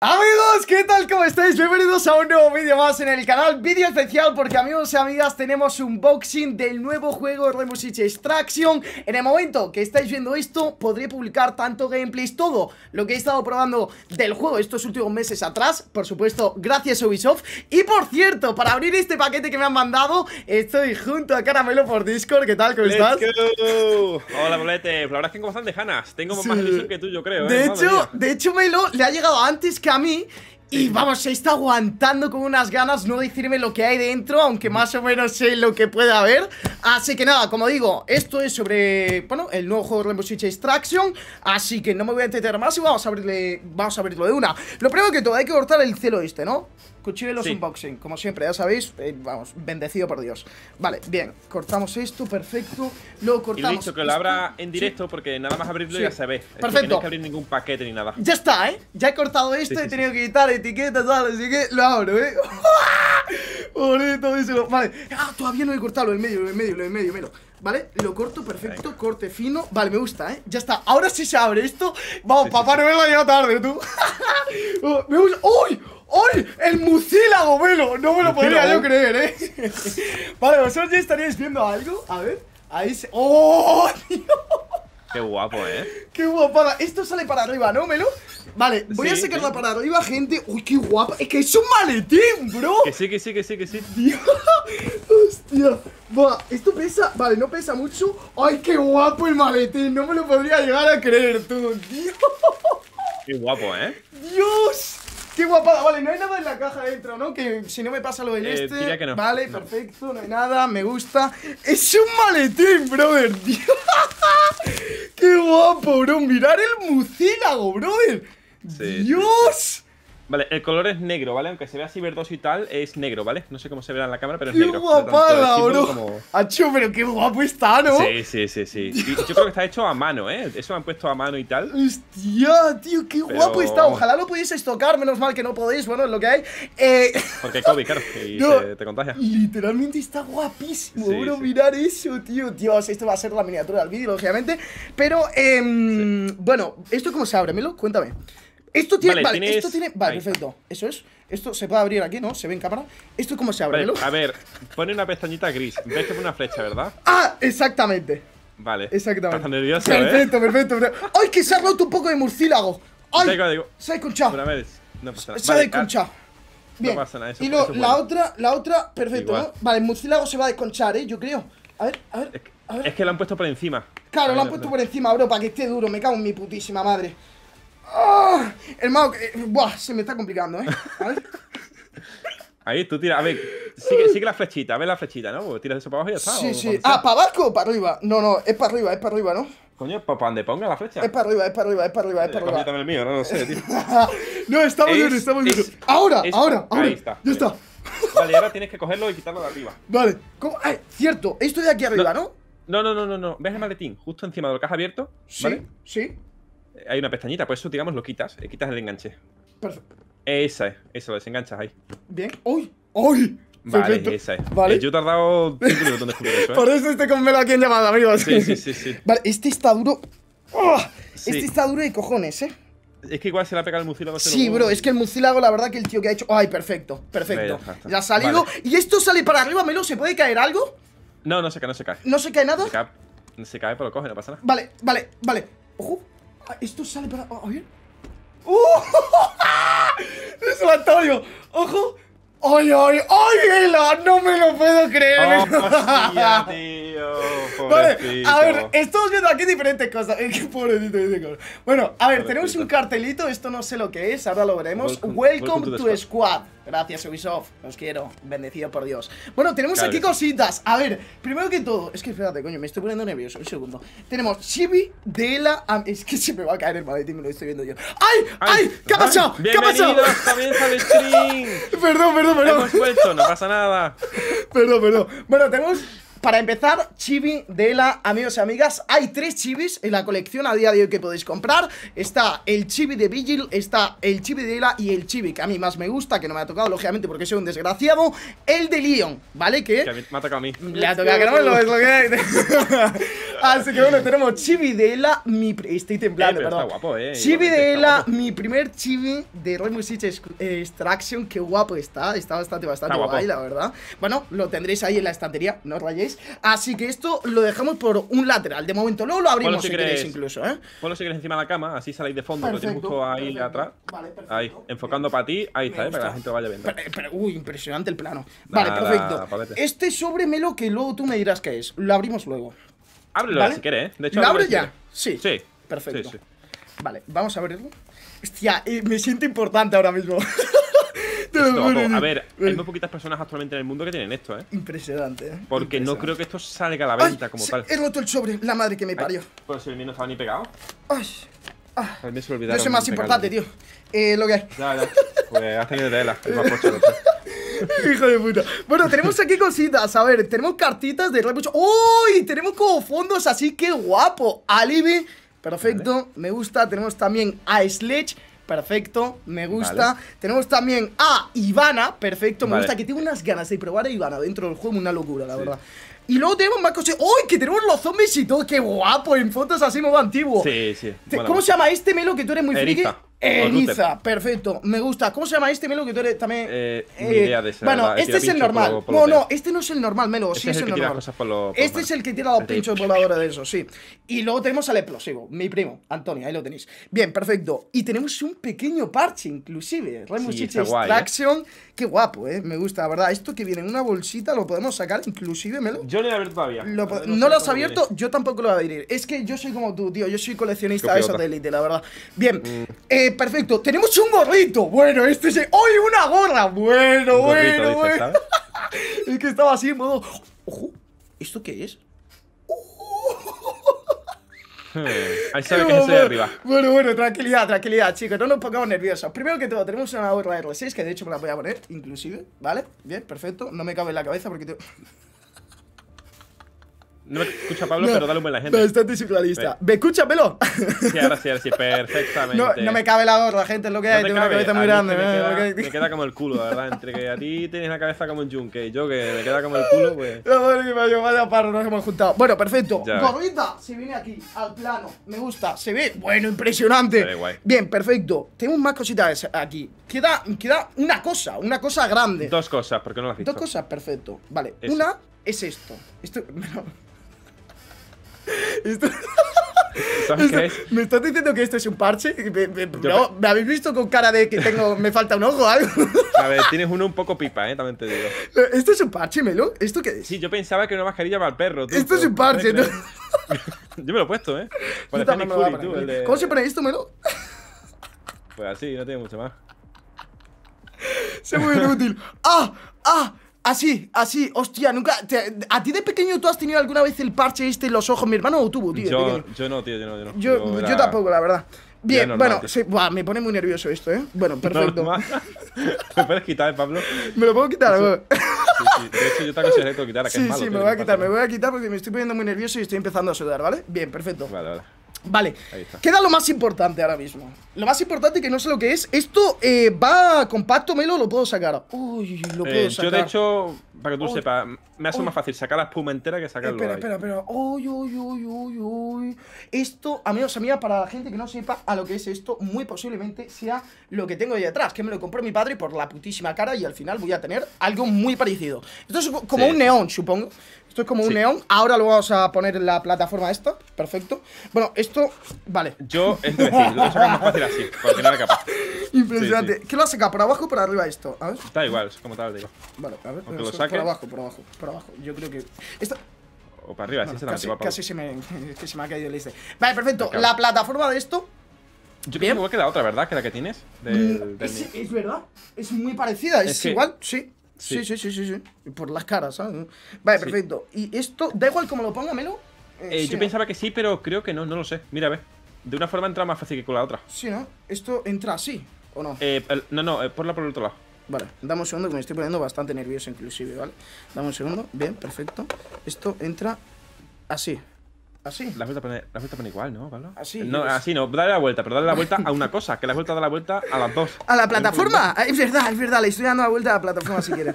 Amigos, ¿qué tal? estáis? Bienvenidos a un nuevo vídeo más en el canal Vídeo especial porque amigos y amigas tenemos un unboxing del nuevo juego Remusich Extraction En el momento que estáis viendo esto Podría publicar tanto gameplays, todo lo que he estado probando del juego estos últimos meses atrás Por supuesto, gracias Ubisoft Y por cierto, para abrir este paquete que me han mandado estoy junto a Caramelo por Discord ¿Qué tal? ¿Cómo estás? Hola, bolete, la verdad es que están de ganas Tengo más sí. que tú yo creo ¿eh? De hecho, de hecho Melo le ha llegado antes que a mí y vamos, se está aguantando con unas ganas no decirme lo que hay dentro, aunque más o menos sé lo que puede haber. Así que nada, como digo, esto es sobre, bueno, el nuevo juego de Rainbow Six Extraction. Así que no me voy a entretener más y vamos a abrirle, vamos a abrirlo de una. Lo primero que todo, hay que cortar el cielo este, ¿no? Escuché los Unboxing, como siempre, ya sabéis, eh, vamos, bendecido por Dios. Vale, bien, cortamos esto, perfecto. lo cortamos. Y lo dicho, que lo abra en directo porque nada más abrirlo ya se ve. Perfecto. que abrir ningún paquete ni nada. Ya está, ¿eh? Ya he cortado esto, he tenido que quitar etiquetas, tal, así que lo abro, ¿eh? Bonito, díselo. Vale, ah, todavía no he cortado lo del medio, lo del medio, lo del medio, mero. ¿Vale? Lo corto perfecto, corte fino Vale, me gusta, ¿eh? Ya está, ahora sí se abre esto Vamos, papá no me lo ha llegado tarde, tú ja! Oh, me ¡Uy! ¡Ay! ¡El mucílago, velo! No me lo podría yo creer, ¿eh? vale, vosotros ya estaríais viendo algo. A ver, ahí se. ¡Oh, tío! Qué guapo, ¿eh? Qué guapada. Esto sale para arriba, ¿no, Melo? Vale, voy a sacarla para arriba, gente. ¡Uy, qué guapa! Es que es un maletín, bro. Que sí, que sí, que sí, que sí. Dios. Hostia. Va, esto pesa. Vale, no pesa mucho. ¡Ay, qué guapo el maletín! No me lo podría llegar a creer tú, tío Qué guapo, ¿eh? Dios. Qué guapada, vale, no hay nada en la caja dentro, ¿no? Que si no me pasa lo del eh, este. Vale, perfecto, no hay nada, me gusta. Es un maletín, brother, ¡Qué guapo, bro! Mirar el mucílago, brother. ¡Dios! Vale, el color es negro, ¿vale? Aunque se vea así verdoso y tal, es negro, ¿vale? No sé cómo se verá en la cámara, pero es negro. ¡Qué guapada, bro! Acho, pero qué guapo está, ¿no? Sí, sí, sí, sí. yo creo que está hecho a mano, ¿eh? Eso lo han puesto a mano y tal. ¡Hostia, tío! ¡Qué guapo está! Ojalá lo pudieseis tocar, menos mal que no podéis, bueno, es lo que hay. Eh... Porque COVID, claro, y te contagia. Literalmente está guapísimo, bro. mirad Mirar eso, tío. Dios, esto va a ser la miniatura del vídeo, lógicamente. Pero, eh, bueno, ¿esto cómo se abre, Melo? Cuéntame. Esto tiene. Vale, esto tiene. Vale, perfecto. Eso es. Esto se puede abrir aquí, ¿no? Se ve en cámara. ¿Esto cómo se abre? a ver, pone una pestañita gris. Ves que pone una flecha, ¿verdad? ¡Ah! Exactamente. Vale. Exactamente. Estás nervioso, ¿eh? perfecto, ¿eh? perfecto, perfecto. ¡Ay, que se ha roto un poco de murciélago ¡Ay! Se ha desconchado. Se ha desconchado. Ah, Bien. y la otra, la otra, perfecto, ¿no? Vale, el murciélago se va a desconchar, ¿eh? Yo creo. A ver, a ver, Es que lo han puesto por encima. Claro, lo han puesto por encima, bro, para que esté duro. Me cago en mi putísima madre. Ah, el El que, eh, buah, se me está complicando, ¿eh? Ahí tú tiras, a ver, sigue, la flechita, a la flechita, ¿no? Pues tiras eso para abajo y ya está. Sí, sí. Ah, ¿para abajo o para arriba? No, no, es para arriba, es para arriba, ¿no? Coño, ¿para dónde ponga la flecha? Es para arriba, es para arriba, es para arriba, es para eh, arriba. el mío, no sé, tío. no, estamos es, Ahora, ahora, ahora. Ahí está. Ya está. Vale, ahora tienes que cogerlo y quitarlo de arriba. Vale. ¿Cómo? Ay, ah, cierto, esto de aquí arriba, ¿no? No, no, no, no, no. ¿Ves el maletín? Justo encima del lo que has abierto. Sí, sí hay una pestañita, pues eso, digamos, lo quitas. Eh, quitas el enganche. Perfecto. Esa es, eso, desenganchas ahí. Bien. ¡Uy! ¡Uy! Vale, esa es. Vale. Eh, yo he tardado 5 minutos en descubrir eso. ¿eh? Por eso estoy conmelo aquí en llamada, amigos. Sí, sí, sí. sí. Vale, este está duro. ¡Oh! Este está duro de cojones, eh. Es que igual se ha pegado el mucílago Sí, bro, es que el mucílago, la verdad que el tío que ha hecho. ¡Ay, perfecto! Perfecto. ya ha salido. ¿Y esto sale para arriba, Melo? ¿Se puede caer algo? No, no se cae, no se cae. ¿No se cae nada? Se cae, se cae pero coge, no pasa nada. Vale, vale, vale. Ojo. Ah, esto sale para... A ver... ¡Uh! ¡Es un Antonio! ¡Ojo! ¡Ay, ay! ¡Ay, Ela! ¡No me lo puedo creer! Oh, a ver, estamos viendo aquí diferentes cosas. pobrecito, Bueno, a ver, tenemos un cartelito, esto no sé lo que es, ahora lo veremos. Welcome, to, squad. Gracias, Ubisoft. Los quiero. Bendecido por Dios. Bueno, tenemos aquí cositas. A ver, primero que todo. Es que espérate, coño, me estoy poniendo nervioso. Un segundo. Tenemos Chibi de la. Es que se me va a caer el maletín, me lo estoy viendo yo. ¡Ay! ¡Ay! ay ay qué ha pasado? ¿Qué ha pasado? stream. perdón, perdón, perdón. Hemos vuelto, no pasa nada. perdón, perdón. Bueno, tenemos para empezar, chibi de la amigos y amigas Hay tres chibis en la colección a día de hoy que podéis comprar Está el chibi de Vigil, está el chibi de Ela y el chibi que a mí más me gusta Que no me ha tocado, lógicamente, porque soy un desgraciado El de Leon, ¿vale? Que, me ha tocado a mí Le ha tocado que no, es lo que Así ah, que bueno, tenemos Chibi de Ela, mi... Estoy temblando, eh, Está guapo, eh. Chibi de mi primer Chibi de Rainbow Six Extraction. Qué guapo está. Está bastante, bastante guay, la verdad. Bueno, lo tendréis ahí en la estantería, no os rayéis. Así que esto lo dejamos por un lateral. De momento, luego lo abrimos si, si queréis, incluso, ¿eh? Ponlo si queréis encima de la cama, así saléis de fondo. lo lo justo ahí de atrás. Vale, perfecto. Ahí, enfocando para ti. Ahí está, ¿eh? Para que la gente vaya viendo. uy, impresionante el plano. Vale, perfecto. Este sobre que luego tú me dirás qué es. Lo abrimos luego. Ábrelo si quieres, ¿eh? De hecho, ¿Lo abro ya? sí. Sí. Perfecto. Sí, sí. Vale, vamos a abrirlo. Hostia, eh, me siento importante ahora mismo. a ver, hay muy poquitas personas actualmente en el mundo que tienen esto, ¿eh? Impresionante. ¿eh? Porque no creo que esto salga a la venta como tal. He roto el sobre, la madre que me parió. Ay, pues el mío no estaba ni pegado. Ay. Ah, a mí se olvidaron. Eso es más importante, tío. Eh, lo que hay. Ya, ya. Pues has tenido tela. El Hijo de puta. Bueno, tenemos aquí cositas. A ver, tenemos cartitas de Rapucho ¡Uy! Tenemos como fondos así, que guapo. Alibi, perfecto. Me gusta. Tenemos también a Sledge. Perfecto, me gusta. Tenemos también a Ivana, perfecto, me gusta que tengo unas ganas de probar a Ivana dentro del juego, una locura, la verdad. Y luego tenemos más cosas. ¡Uy! Que tenemos los zombies y todo. ¡Qué guapo! En fotos así muy antiguo. Sí, sí. ¿Cómo se llama este melo que tú eres muy friki? Eliza, perfecto, me gusta. ¿Cómo se llama este Melo que tú eres también? Eh, eh, bueno, este es el normal. no, no, este no es el normal, Melo. Este sí es, el, que normal. este es el que tiene este los pinchos voladores de eso, sí. Y luego tenemos al explosivo, mi primo, Antonio, ahí lo tenéis. Bien, perfecto. Y tenemos un pequeño parche, inclusive. Rainbow ¿eh? Extraction. Qué guapo, eh. Me gusta, la verdad. Esto que viene en una bolsita lo podemos sacar, inclusive, Melo. Yo lo he abierto todavía. no, lo has abierto, yo tampoco lo voy a abrir. Es que yo soy como tú, tío. Yo soy coleccionista de eso de la verdad. Bien, mm perfecto. Tenemos un gorrito. Bueno, este es. ¡Oye, una gorra! Bueno, bueno, bueno. es que estaba así en modo. Ojo, ¿esto qué es? Hmm, ahí sabe que se arriba. Bueno, bueno, tranquilidad, tranquilidad, chicos. No nos pongamos nerviosos. Primero que todo, tenemos una gorra R6, que de hecho me la voy a poner, inclusive. ¿Vale? Bien, perfecto. No me cabe en la cabeza porque tengo... No me escucha Pablo, pero dale un buen a la gente. No, ¿Me escuchas, Pelo? Sí, ahora sí, perfectamente. No, no me cabe la gorra, gente, es lo que hay. tengo una cabeza muy grande. ¿eh? Me, queda, como el culo, la verdad. Entre que a ti tienes la cabeza como un yunque y yo que me queda como el culo, pues. La madre que me vaya paro nos hemos juntado. Bueno, perfecto. Gorrita se viene aquí, al plano. Me gusta, se ve. Bueno, impresionante. Bien, perfecto. Tenemos más cositas aquí. Queda, queda una cosa, una cosa grande. Dos cosas, porque no las visto. Dos cosas, perfecto. Vale, una es esto. Esto, ¿Sabes qué es? ¿Me estás diciendo que esto es un parche? ¿Me, no, me... habéis visto con cara de que tengo, me falta un ojo o algo? A ver, tienes uno un poco pipa, ¿eh? También te digo. ¿Esto es un parche, Melo? ¿Esto qué es? Sí, yo pensaba que era una mascarilla para el perro. esto es un parche, yo me lo he puesto, ¿eh? de... ¿Cómo se pone esto, Melo? Pues así, no tiene mucho más. Se muy inútil. ¡Ah! ¡Ah! Así, así, hostia, nunca. ¿A ti de pequeño tú has tenido alguna vez el parche este en los ojos? Mi hermano lo tuvo, tío. Yo, no, tío, yo no, yo tampoco, la verdad. Bien, bueno, me pone muy nervioso esto, ¿eh? Bueno, perfecto. ¿Me puedes quitar, Pablo? Me lo puedo quitar, sí, De hecho, yo te aconsejo que quitar, que es malo. Sí, sí, me voy a quitar, me voy a quitar porque me estoy poniendo muy nervioso y estoy empezando a sudar, ¿vale? Bien, perfecto. Vale, vale. Vale, queda lo más importante ahora mismo Lo más importante que no sé lo que es Esto eh, va compacto, me lo puedo sacar Uy, lo puedo sacar eh, Yo de hecho, para que tú sepas Me hace más fácil sacar la espuma entera que sacarlo Espera, ahí. espera, espera Uy, uy, uy, uy, uy esto, amigos amiga, para la gente que no sepa a lo que es esto, muy posiblemente sea lo que tengo ahí atrás, que me lo compró mi padre por la putísima cara y al final voy a tener algo muy parecido. Esto es como un neón, supongo. Esto es como un neón. Ahora lo vamos a poner en la plataforma esta. Perfecto. Bueno, esto. Vale. Yo, es decir, lo he más fácil así, porque no era capaz. Impresionante. ¿Qué lo has sacado? ¿Por abajo o por arriba esto? A ver. Está igual, es como tal, digo. Vale, a ver. lo Por abajo, por abajo, por abajo. Yo creo que. Esto o para arriba. casi, se, me, ha caído el este. Vale, perfecto. La plataforma de esto yo creo que igual la otra, ¿verdad? Que la que tienes. Mm, es, verdad. Es muy parecida. Es, igual, sí. sí. Sí. sí. sí, Por las caras, ¿sabes? Vale, perfecto. Y esto, da igual como lo ponga, Melo. Eh, eh, yo pensaba que sí, pero creo que no, no lo sé. Mira, a ver. De una forma entra más fácil que con la otra. Sí, ¿no? Esto entra así, ¿o no? Eh, no, no, eh, ponla por el otro lado. Vale, dame un segundo que me estoy poniendo bastante nervioso inclusive, ¿vale? Dame un segundo, bien, perfecto. Esto entra así. Así. La vuelta pone, la igual, ¿no, Pablo? Así. No, así no, dale la vuelta, pero dale la vuelta a una cosa, que la vuelta da la vuelta a las dos. ¿A la plataforma? Es verdad, es verdad, le estoy dando la vuelta a la plataforma si quieres.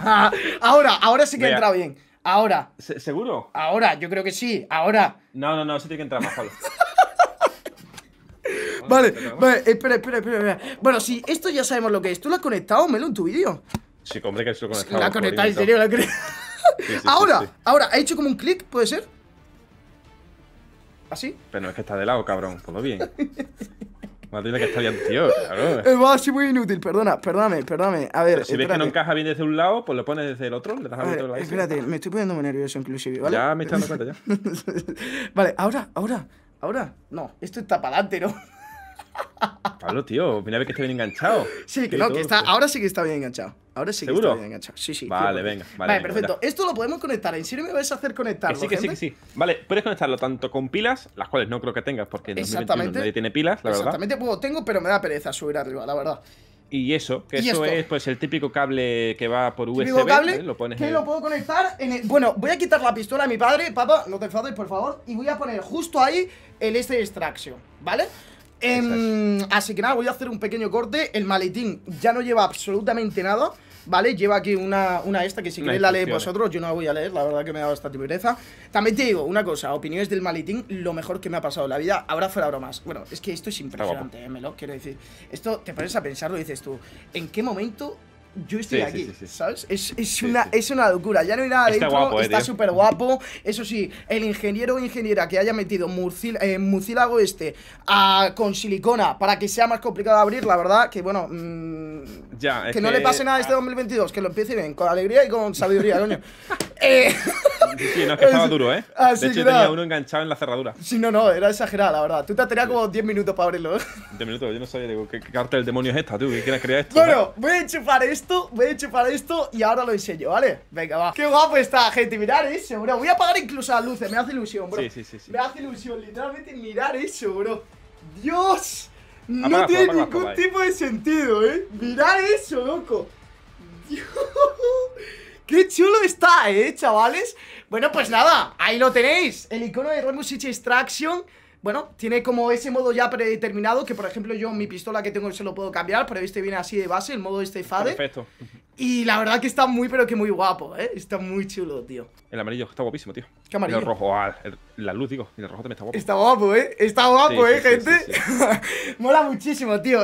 ahora, ahora sí que he entrado bien. Ahora. ¿Seguro? Ahora, yo creo que sí, ahora. No, no, no, sí tiene que entrar más, Pablo. Vale, vale, espera, espera, espera, espera. Bueno, si esto ya sabemos lo que es. ¿Tú lo has conectado, Melo, en tu vídeo? Sí, hombre, que se lo conectado. La has conectado, en serio, ahora, ahora, ¿ha hecho como un clic? ¿Puede ser? ¿Así? Pero no es que está de lado, cabrón. Todo bien. Madre que está bien, tío, Es muy inútil, perdona, perdóname, perdóname. A ver, si ves que no encaja bien desde un lado, pues lo pones desde el otro, le das a, ver, Espérate, me estoy poniendo muy nervioso inclusive, ¿vale? Ya me está dando cuenta ya. vale, ahora, ahora, ahora. No, esto está para adelante, ¿no? Pablo, tío, mira que está bien enganchado. Sí, que que está, ahora sí que está bien enganchado. Ahora sí que está bien enganchado. Vale, venga. Vale, perfecto. Esto lo podemos conectar. ¿En serio me vais a hacer conectar? Sí, sí, sí. Vale, puedes conectarlo tanto con pilas, las cuales no creo que tengas porque Exactamente. nadie tiene pilas, la verdad. Exactamente, pues tengo, pero me da pereza subir arriba, la verdad. Y eso, que eso es pues el típico cable que va por USB. lo puedo conectar Bueno, voy a quitar la pistola a mi padre, papá, no te enfades, por favor, y voy a poner justo ahí el este extraction, ¿vale? Em, así que nada, voy a hacer un pequeño corte. El maletín ya no lleva absolutamente nada. ¿Vale? Lleva aquí una, una esta que si queréis la leéis vosotros, yo no la voy a leer, la verdad que me da bastante pereza. También te digo una cosa, opiniones del maletín, lo mejor que me ha pasado en la vida, ahora fuera bromas. Bueno, es que esto es impresionante, eh, me lo quiero decir. Esto te pones a pensarlo y dices tú, ¿en qué momento yo estoy aquí, ¿sabes? Es, una, es una locura, ya no hay nada está dentro, eh, está súper guapo. Eso sí, el ingeniero o ingeniera que haya metido Mucílago eh, este con silicona para que sea más complicado abrir, la verdad, que bueno, mm, ya, que no le pase nada este 2022, que lo empiece bien, con alegría y con sabiduría, Eh, sí, no, es que estaba duro, ¿eh? de hecho, yo tenía uno enganchado en la cerradura. Sí, no, no, era exagerada, la verdad. Tú te tenías como 10 minutos para abrirlo. 10 minutos, yo no sabía, digo, ¿qué, cartel carta del demonio es esta, tú? ¿Qué quieres crear esto? Bueno, voy a chupar esto, voy a chupar esto y ahora lo enseño, ¿vale? Venga, va. Qué guapo está, gente, mirad eso, bro. Voy a apagar incluso las luces, me hace ilusión, bro. Sí, sí, sí. sí. Me hace ilusión, literalmente, mirar eso, bro. ¡Dios! No tiene ningún tipo de sentido, ¿eh? Mirar eso, loco. ¡Dios! ¡Qué chulo está, eh, chavales! Bueno, pues nada, ahí lo tenéis El icono de Six Extraction bueno, tiene como ese modo ya predeterminado Que por ejemplo yo mi pistola que tengo se lo puedo cambiar Pero este viene así de base, el modo este fade Perfecto y la verdad que está muy, pero que muy guapo, ¿eh? Está muy chulo, tío. El amarillo está guapísimo, tío. el rojo, ah, la luz, digo. Y el rojo también está guapo. Está guapo, ¿eh? Está guapo, ¿eh, gente? Mola muchísimo, tío.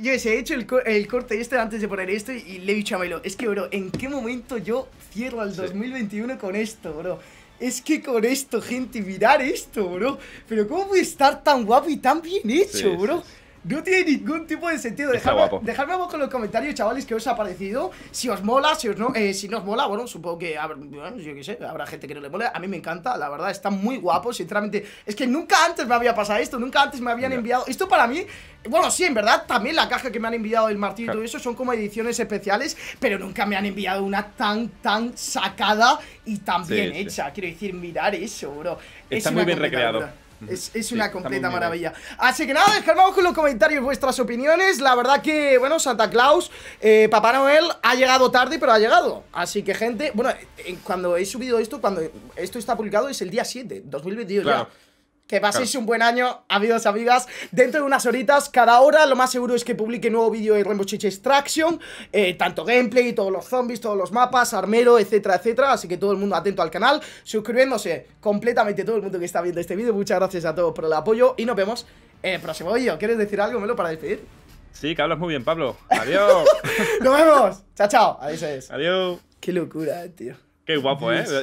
Yo se he hecho el, corte este antes de poner esto y le he dicho a Melo, es que, bro, ¿en qué momento yo cierro el 2021 con esto, bro? Es que con esto, gente, mirar esto, bro. Pero ¿cómo puede estar tan guapo y tan bien hecho, bro? No tiene ningún tipo de sentido. Dejadme abajo con los comentarios, chavales, que os ha parecido. Si os mola, si os no, eh, si no os mola, bueno, supongo que habrá, yo qué sé, habrá gente que no le mole. A mí me encanta, la verdad, está muy guapo, sinceramente. Es que nunca antes me había pasado esto, nunca antes me habían enviado. Esto para mí, bueno, sí, en verdad, también la caja que me han enviado el martillo y todo eso son como ediciones especiales, pero nunca me han enviado una tan, tan sacada y tan bien hecha. Quiero decir, mirar eso, bro. Está muy bien recreado. Es, una completa maravilla. Así que nada, dejamos con los comentarios vuestras opiniones. La verdad que, bueno, Santa Claus, eh, Papá Noel ha llegado tarde, pero ha llegado. Así que, gente, bueno, cuando he subido esto, cuando esto está publicado es el día 7, 2022 ya. Que paséis un buen año, amigos, amigas. Dentro de unas horitas, cada hora, lo más seguro es que publique nuevo vídeo de Rainbow Six Extraction. Eh, tanto gameplay, todos los zombies, todos los mapas, armero, etcétera, etcétera. Así que todo el mundo atento al canal, suscribiéndose completamente todo el mundo que está viendo este vídeo. Muchas gracias a todos por el apoyo y nos vemos en el próximo vídeo. ¿Quieres decir algo, Melo, para decir? Sí, que hablas muy bien, Pablo. Adiós. nos vemos. Chao, chao. Adiós. Adiós. Qué locura, tío. Qué guapo, ¿eh?